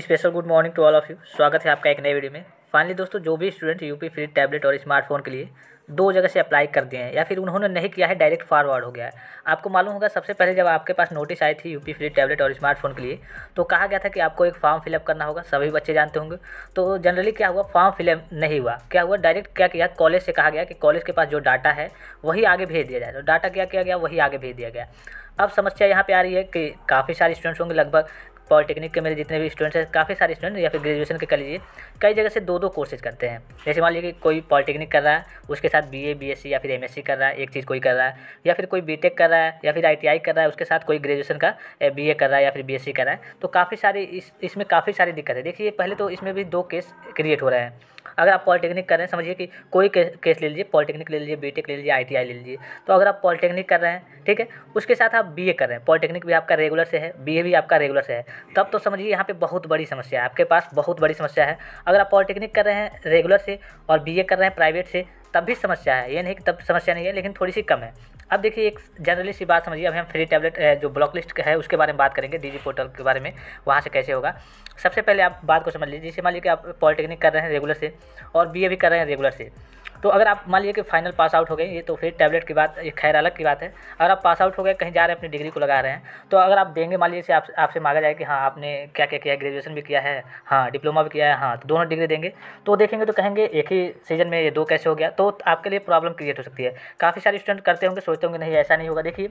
special good morning to all of you स्वागत है आपका एक नए वीडियो में फाइनली दोस्तों जो भी स्टूडेंट यूपी फ्री टैबलेट और स्मार्टफोन के लिए दो जगह से अप्लाई कर दिए हैं या फिर उन्होंने नहीं किया है डायरेक्ट फॉरवर्ड हो गया है आपको मालूम होगा सबसे पहले जब आपके पास नोटिस आई थी यूपी फ्री टैबलेट और स्मार्टफोन के लिए तो कहा गया था कि आपको एक फॉर्म फिलअप करना होगा सभी बच्चे जानते होंगे तो जनरली क्या हुआ फॉर्म फिलअप नहीं हुआ क्या हुआ डायरेक्ट क्या किया कॉलेज से कहा गया कि कॉलेज के पास जो डाटा है वही आगे भेज दिया जाए तो डाटा क्या किया गया वही आगे भेज दिया गया अब समस्या यहाँ पे आ रही है कि काफ़ी सारे स्टूडेंट्स होंगे लगभग पॉलिटेक्निक के मेरे जितने भी स्टूडेंट्स हैं काफ़ी सारे स्टूडेंट या फिर ग्रेजुएशन के कर लीजिए कई जगह से दो दो कोर्सेज करते हैं जैसे मान लीजिए कोई पॉलिटेक्निक कर रहा है उसके साथ बी ए एस सी या फिर एम एस सी कर रहा है एक चीज़ कोई कर रहा है या फिर कोई बी कर रहा है या फिर आई टी आई कर रहा है उसके साथ कोई ग्रेजुएशन का बी ए कर रहा है या फिर बी एस सी कर रहा है तो काफ़ी सारी इस इसमें काफ़ी सारी दिक्कत है देखिए पहले तो इसमें भी दो केस क्रिएट हो रहे हैं अगर आप पॉलिटेक्निक कर रहे हैं समझिए कि कोई के, केस ले लीजिए पॉलिटेक्निक ले लीजिए बीटेक ले लीजिए आईटीआई ले लीजिए तो अगर आप पॉलिटेक्निक कर रहे हैं ठीक है उसके साथ आप बीए कर रहे हैं पॉलिटेक्निक भी आपका रेगुलर से है बीए भी आपका रेगुलर से है तब तो समझिए यहाँ पर बहुत बड़ी समस्या है आपके पास बहुत बड़ी समस्या है अगर आप पॉलिटेक्निक कर रहे हैं रेगुलर से और बी कर रहे हैं प्राइवेट से तब भी समस्या है ये नहीं कि तब समस्या नहीं है लेकिन थोड़ी सी कम है अब देखिए एक जनरली सी बात समझिए अब हम फ्री टैबलेट जो ब्लॉक लिस्ट है उसके बारे में बात करेंगे डीजी पोर्टल के बारे में वहाँ से कैसे होगा सबसे पहले आप बात को समझ लीजिए जैसे मान लीजिए आप पॉलिटेक्निक कर रहे हैं रेगुलर से और बीए भी कर रहे हैं रेगुलर से तो अगर आप मान लीजिए कि फाइनल पास आउट हो गए ये तो फिर टैबलेट की बात ये खैर अलग की बात है अगर आप पास आउट हो गए कहीं जा रहे हैं अपनी डिग्री को लगा रहे हैं तो अगर आप देंगे मान लीजिए आपसे मांगा जाए कि हाँ आपने क्या क्या किया ग्रेजुएशन भी किया है हाँ डिप्लोमा भी किया है हाँ तो दोनों डिग्री देंगे तो देखेंगे तो कहेंगे एक ही सीजन में ये दो कैसे हो गया तो आपके लिए प्रॉब्लम क्रिएट हो सकती है काफ़ी सारे स्टूडेंट करते होंगे सोचते होंगे नहीं ऐसा नहीं होगा देखिए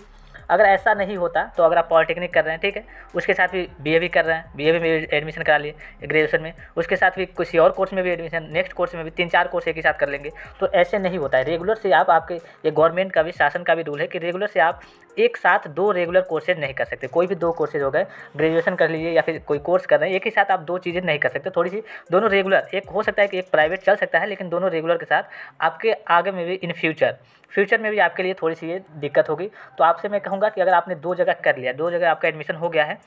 अगर ऐसा नहीं होता तो अगर आप पॉलिटेक्निक कर रहे हैं ठीक है उसके साथ भी बी भी कर रहे हैं बी में एडमिशन करा लिए ग्रेजुएशन में उसके साथ भी किसी और कोर्स में भी एडमिशन नेक्स्ट कोर्स में भी तीन चार कोर्स एक ही साथ कर लेंगे तो ऐसे नहीं होता है रेगुलर से आप आपके ये गवर्नमेंट का भी शासन का भी रूल है कि रेगुलर से आप एक साथ दो रेगुलर कोर्सेज नहीं कर सकते कोई भी दो कोर्सेज हो गए ग्रेजुएशन कर लीजिए या फिर कोई कोर्स कर रहे हैं एक ही साथ आप दो चीज़ें नहीं कर सकते थोड़ी सी दोनों रेगुलर एक हो सकता है कि एक प्राइवेट चल सकता है लेकिन दोनों रेगुलर के साथ आपके आगे में भी इन फ्यूचर फ्यूचर में भी आपके लिए थोड़ी सी ये दिक्कत होगी तो आपसे मैं कहूँगा कि अगर आपने दो जगह कर लिया दो जगह आपका एडमिशन हो गया है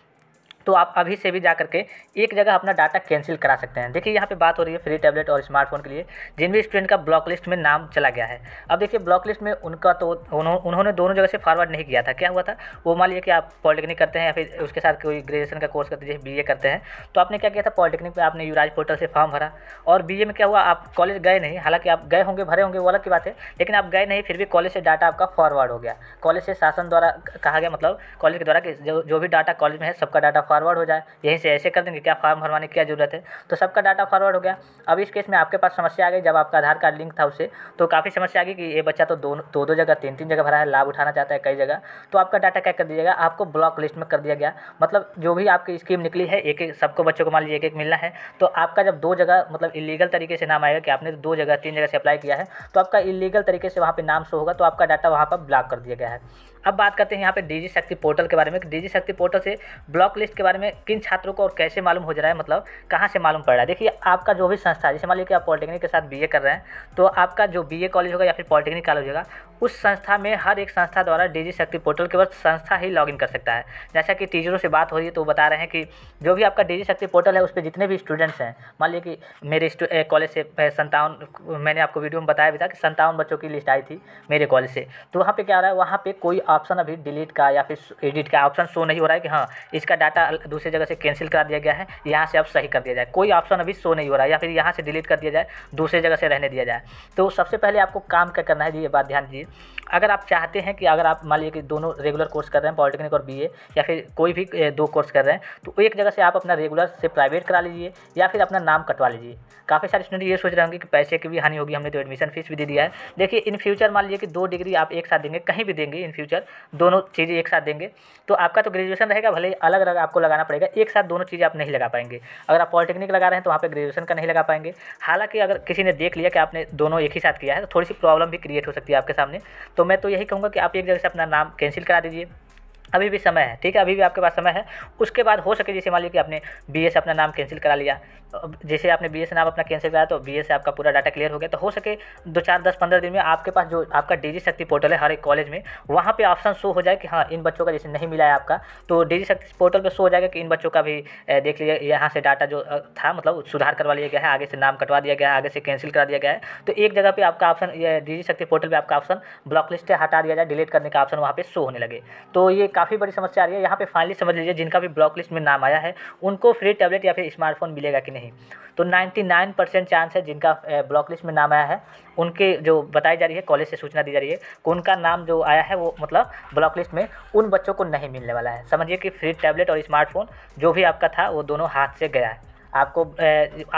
तो आप अभी से भी जा करके एक जगह अपना डाटा कैंसिल करा सकते हैं देखिए यहाँ पे बात हो रही है फ्री टैबलेट और स्मार्टफोन के लिए जिन भी स्टूडेंट का ब्लॉक लिस्ट में नाम चला गया है अब देखिए ब्लॉक लिस्ट में उनका तो उन्होंने दोनों जगह से फॉरवर्ड नहीं किया था क्या हुआ था वो मान लीजिए कि आप पॉलिटेक्निक करते हैं या फिर उसके साथ कोई ग्रेजुएशन का कोर्स करते जैसे बी करते हैं तो आपने क्या किया था पॉलिटेक्निक में आपने युवराज पोर्टल से फॉर्म भरा और बी में क्या हुआ आप कॉलेज गए नहीं हालांकि आप गए होंगे भरे होंगे वो अलग की बात है लेकिन आप गए नहीं फिर भी कॉलेज से डाटा आपका फॉरवर्ड हो गया कॉलेज से शासन द्वारा कहा गया मतलब कॉलेज के द्वारा कि जो भी डाटा कॉलेज में है सबका डाटा फॉरवर्ड हो जाए यहीं से ऐसे कर देंगे क्या फॉर्म भरवाने की क्या ज़रूरत है तो सबका डाटा फॉरवर्ड हो गया अब इस केस में आपके पास समस्या आ गई जब आपका आधार कार्ड लिंक था उससे तो काफ़ी समस्या आ गई कि ये बच्चा तो दो दो दो जगह तीन तीन जगह भरा है लाभ उठाना चाहता है कई जगह तो आपका डाटा क्या कर दिया आपको ब्लॉक लिस्ट में कर दिया गया मतलब जो भी आपकी स्कीम निकली है एक एक सबको बच्चों को मान लीजिए एक एक मिलना है तो आपका जब दो जगह मतलब इलीगल तरीके से नाम आएगा कि आपने दो जगह तीन जगह से अप्लाई किया है तो आपका इलीगल तरीके से वहाँ पर नाम शो होगा तो आपका डाटा वहाँ पर ब्लॉक कर दिया गया है अब बात करते हैं यहाँ पे डीजी शक्ति पोर्टल के बारे में डीजी शक्ति पोर्टल से ब्लॉक लिस्ट के बारे में किन छात्रों को और कैसे मालूम हो जा रहा है मतलब कहाँ से मालूम पड़ रहा है देखिए आपका जो भी संस्था जैसे मान लीजिए कि आप पॉलिटेक्निक के साथ बी कर रहे हैं तो आपका जो बी कॉलेज होगा या फिर पॉलिटेक्निक कॉलेज होगा उस संस्था में हर एक संस्था द्वारा डिजी शक्ति पोर्टल के बाद संस्था ही इन कर सकता है जैसा कि टीचरों से बात हो रही है तो बता रहे हैं कि जो भी आपका डिजी शक्ति पोर्टल है उस पर जितने भी स्टूडेंट्स हैं मान लीजिए कि मेरे कॉलेज से संतावन मैंने आपको वीडियो में बताया भी था कि संतावन बच्चों की लिस्ट आई थी मेरे कॉलेज से तो वहाँ पर क्या आ रहा है वहाँ पर कोई ऑप्शन अभी डिलीट का या फिर एडिट का ऑप्शन शो नहीं हो रहा है कि हाँ इसका डाटा दूसरी जगह से कैंसिल करा दिया गया है यहाँ से अब सही कर दिया जाए कोई ऑप्शन अभी शो नहीं हो रहा है या फिर यहाँ से डिलीट कर दिया जाए दूसरी जगह से रहने दिया जाए तो सबसे पहले आपको काम क्या करना है ये बात ध्यान दीजिए अगर आप चाहते हैं कि अगर आप मान लीजिए कि दोनों रेगुलर कोर्स कर रहे हैं पॉलिटेक्निक और बीए या फिर कोई भी दो कोर्स कर रहे हैं तो एक जगह से आप अपना रेगुलर से प्राइवेट करा लीजिए या फिर अपना नाम कटवा लीजिए काफ़ी सारे स्टूडेंट ये सोच रहे होंगे कि पैसे की भी हानि होगी हमने तो एडमिशन फीस भी दे दिया है देखिए इन फ्यूचर मान लीजिए कि दो डिग्री आप एक साथ देंगे कहीं भी देंगे इन फ्यूचर दोनों चीज़ें एक साथ देंगे तो आपका तो ग्रेजुएशन रहेगा भले अलग अलग आपको लगाना पड़ेगा एक साथ दोनों चीज़ें आप नहीं लगा पाएंगे अगर आप पॉलिटेक्निक लगा रहे हैं तो वहाँ पर ग्रेजुएशन का नहीं लगा पाएंगे हालाँकि अगर किसी ने देख लिया कि आपने दोनों एक ही साथ किया है तो थोड़ी सी प्रॉब्लम भी क्रिएट हो सकती है आपके सामने तो मैं तो यही कहूँगा कि आप एक जगह से अपना नाम कैंसिल करा दीजिए अभी भी समय है ठीक है अभी भी आपके पास समय है उसके बाद हो सके जैसे मान लीजिए कि आपने बी से अपना नाम कैंसिल करा लिया जैसे आपने बी से नाम अपना कैंसिल कराया तो बी से आपका पूरा डाटा क्लियर हो गया तो हो सके दो चार दस पंद्रह दिन में आपके पास जो आपका जी शक्ति पोर्टल है हर एक कॉलेज में वहाँ पर ऑप्शन शो हो जाए कि हाँ इन बच्चों का जैसे नहीं मिला है आपका तो जी शक्ति पोर्टल पर शो हो जाएगा कि इन बच्चों का भी देख लीजिए यहाँ से डाटा जो था मतलब सुधार करवा लिया गया है आगे से नाम कटवा दिया गया है आगे से कैंसिल करा दिया गया है तो एक जगह पर आपका ऑप्शन जी शक्ति पोर्टल पर आपका ऑप्शन ब्लॉक लिस्ट हटा दिया जाए डिलीट करने का ऑप्शन वहाँ पर शो होने लगे तो ये काफ़ी बड़ी समस्या आ रही है यहाँ पे फाइनली समझ लीजिए जिनका भी ब्लॉक लिस्ट में नाम आया है उनको फ्री टैबलेट या फिर स्मार्टफोन मिलेगा कि नहीं तो 99 परसेंट चांस है जिनका ब्लॉक लिस्ट में नाम आया है उनके जो बताई जा रही है कॉलेज से सूचना दी जा रही है कि उनका नाम जो आया है वो मतलब ब्लॉक लिस्ट में उन बच्चों को नहीं मिलने वाला है समझिए कि फ्री टैबलेट और स्मार्टफोन जो भी आपका था वो दोनों हाथ से गया है आपको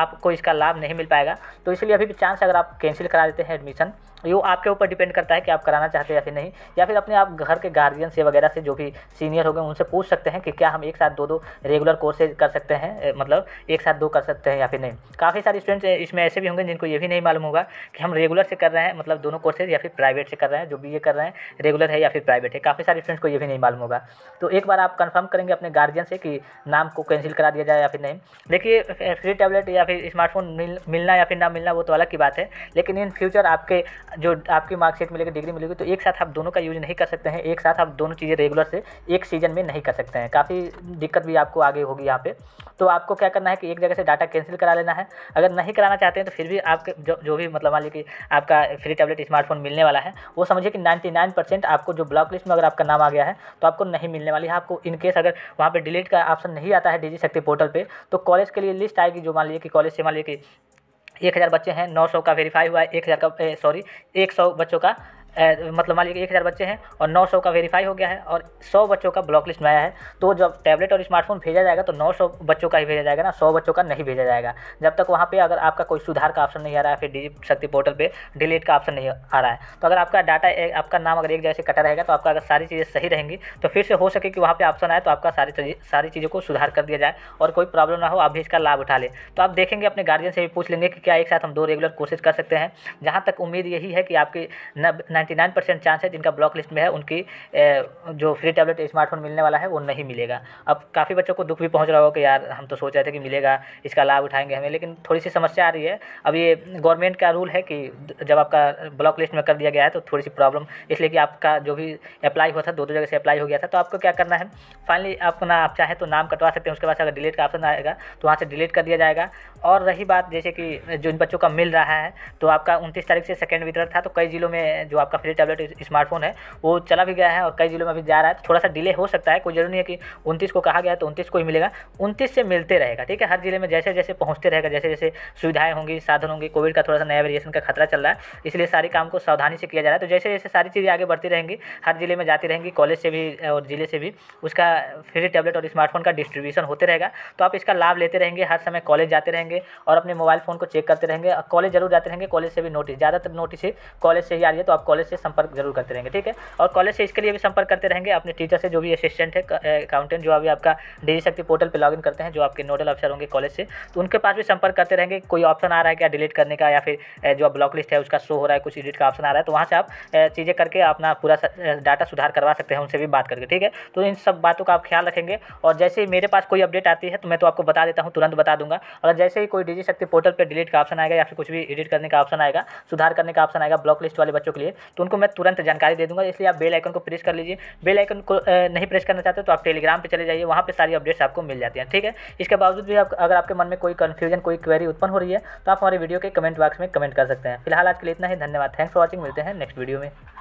आपको इसका लाभ नहीं मिल पाएगा तो इसलिए अभी भी चांस अगर आप कैंसिल करा देते हैं एडमिशन ये आपके ऊपर डिपेंड करता है कि आप कराना चाहते हैं या फिर नहीं या फिर अपने आप घर के गार्जियन से वगैरह से जो भी सीनियर हो गए उनसे पूछ सकते हैं कि क्या हम एक साथ दो दो रेगुलर कोर्सेज कर सकते हैं मतलब एक साथ दो कर सकते हैं या फिर नहीं काफ़ी सारे स्टूडेंट्स इसमें ऐसे भी होंगे जिनको ये भी नहीं मालूम होगा कि हम रेगुलर से कर रहे हैं मतलब दोनों कोर्सेज या फिर प्राइवेट से कर रहे हैं जो बी कर रहे हैं रेगुलर है या फिर प्राइवेट है काफ़ी सारे स्टूडेंट्स को ये भी नहीं मालूम होगा तो एक बार आप कन्फर्म करेंगे अपने गार्जियन से कि नाम को कैंसिल करा दिया जाए या फिर नहीं देखिए फ्री टैबलेट या फिर स्मार्टफोन मिल, मिलना या फिर ना मिलना वो तो अलग की बात है लेकिन इन फ्यूचर आपके जो आपकी मार्कशीट मिलेगी डिग्री मिलेगी तो एक साथ आप दोनों का यूज नहीं कर सकते हैं एक साथ आप दोनों चीज़ें रेगुलर से एक सीजन में नहीं कर सकते हैं काफ़ी दिक्कत भी आपको आगे होगी यहाँ पर तो आपको क्या करना है कि एक जगह से डाटा कैंसिल करा लेना है अगर नहीं कराना चाहते हैं तो फिर भी आपके जो जो भी मतलब मान लीजिए आपका फ्री टैबलेट स्मार्टफोन मिलने वाला है वो समझिए कि नाइन्टी नाइन परसेंट आपको जो ब्लॉक लिस्ट में अगर आपका नाम आ गया है तो आपको नहीं मिलने वाली है आपको इनकेस अगर वहाँ पर डिलीट का ऑप्शन नहीं आता है डिजी शक्ति पोर्टल पर तो कॉलेज के लिए ये लिस्ट आएगी जो मान लीजिए कि कॉलेज से मान लीजिए कि एक हज़ार बच्चे हैं नौ सौ का वेरीफाई हुआ है एक हज़ार का सॉरी एक सौ बच्चों का मतलब मान लीजिए एक हज़ार बच्चे हैं और 900 का वेरीफाई हो गया है और 100 बच्चों का ब्लॉक लिस्ट में आया है तो जब टैबलेट और स्मार्टफोन भेजा जाएगा तो 900 बच्चों का ही भेजा जाएगा ना 100 बच्चों का नहीं भेजा जाएगा जब तक वहाँ पे अगर आपका कोई सुधार का ऑप्शन नहीं आ रहा है फिर डिजी शक्ति पोर्टल पर डिलीट का ऑप्शन नहीं आ रहा है तो अगर आपका डाटा आपका नाम अगर एक जैसे कटा रहेगा तो आपका अगर सारी चीज़ें सही रहेंगी तो फिर से हो सके कि वहाँ पर ऑप्शन आए तो आपका सारी सारी चीज़ों को सुधार कर दिया जाए और कोई प्रॉब्लम ना हो आप भी इसका लाभ उठा लें तो आप देखेंगे अपने गार्जियन से भी पूछ लेंगे कि क्या एक साथ हम दो रेगुलर कोशिश कर सकते हैं जहाँ तक उम्मीद यही है कि आपकी 99% परसेंट चांस है जिनका ब्लॉक लिस्ट में है उनकी जो फ्री टैबलेट स्मार्टफोन मिलने वाला है वो नहीं मिलेगा अब काफ़ी बच्चों को दुख भी पहुँच रहा होगा कि यार हम तो सोच रहे थे कि मिलेगा इसका लाभ उठाएंगे हमें लेकिन थोड़ी सी समस्या आ रही है अब ये गवर्नमेंट का रूल है कि जब आपका ब्लॉक लिस्ट में कर दिया गया है तो थोड़ी सी प्रॉब्लम इसलिए कि आपका जो भी अप्लाई हुआ था दो दो जगह से अप्लाई हो गया था तो आपको क्या करना है फाइनली आप ना आप चाहें तो नाम कटवा सकते हैं उसके बाद अगर डिलीट का ऑप्शन आएगा तो वहाँ से डिलीट कर दिया जाएगा और रही बात जैसे कि जो इन बच्चों का मिल रहा है तो आपका उनतीस तारीख से सेकेंड वितरण था तो कई जिलों में जो आप आपका फ्री टैबलेट स्मार्टफोन है वो चला भी गया है और कई जिलों में अभी जा रहा है थोड़ा सा डिले हो सकता है कोई जरूरी नहीं है कि उनतीस को कहा गया तो उनतीस को ही मिलेगा उनतीस से मिलते रहेगा ठीक है हर जिले में जैसे जैसे पहुँचते रहेगा जैसे जैसे सुविधाएँ होंगी साधन होंगे कोविड का थोड़ा सा नया वेरिएशन का खतरा चल रहा है इसलिए सारे काम को सावधानी से किया जा रहा है तो जैसे जैसे सारी चीज़ें आगे बढ़ती रहेंगी हर जिले में जाती रहेंगी कॉलेज से भी और ज़िले से भी उसका फ्री टैबलेट और स्मार्टफोन का डिस्ट्रीब्यूशन होते रहेगा तो आप इसका लाभ लेते रहेंगे हर समय कॉलेज जाते रहेंगे और अपने मोबाइल फ़ोन को चेक करते रहेंगे कॉलेज जरूर जाते रहेंगे कॉलेज से भी नोटिस ज़्यादातर नोटिस कॉलेज से ही आ रही है तो आप कॉलेज कॉलेज से संपर्क जरूर करते रहेंगे ठीक है और कॉलेज से इसके लिए भी संपर्क करते रहेंगे अपने टीचर से जो भी असिस्टेंट है अकाउंटेंट जो अभी आपका डिजी शक्ति पोर्टल पर इन करते हैं जो आपके नोडल अफसर होंगे कॉलेज से तो उनके पास भी संपर्क करते रहेंगे कोई ऑप्शन आ रहा है क्या डिलीट करने का या फिर जो ब्लॉक लिस्ट है उसका शो हो रहा है कुछ एडिट का ऑप्शन आ रहा है तो वहाँ से आप चीज़ें करके अपना पूरा डाटा सुधार करवा सकते हैं उनसे भी बात करके ठीक है तो इन सब बातों का आप ख्याल रखेंगे और जैसे ही मेरे पास कोई अपडेट आती है तो मैं तो आपको बता देता हूँ तुरंत बता दूंगा अगर जैसे ही कोई डिजी शक्ति पोर्टल पर डिलीट का ऑप्शन आएगा या फिर कुछ भी एडिट करने का ऑप्शन आएगा सुधार करने का ऑप्शन आएगा ब्लॉक लिस्ट वाले बच्चों के लिए तो उनको मैं तुरंत जानकारी दे दूँगा इसलिए आप बेल आइकन को प्रेस कर लीजिए बेल आइकन को नहीं प्रेस करना चाहते तो आप टेलीग्राम पर चले जाइए वहाँ पर सारी अपडेट्स आपको मिल जाती हैं ठीक है इसके बावजूद भी आप अगर आपके मन में कोई कन्फ्यूजन कोई क्वेरी उत्पन्न हो रही है तो आप हमारे वीडियो के कमेंट बॉक्स में कमेंट कर सकते हैं फिलहाल आज के लिए इतना ही धन्यवाद थैंक्स फॉर वॉचिंग मिलते हैं नेक्स्ट वीडियो में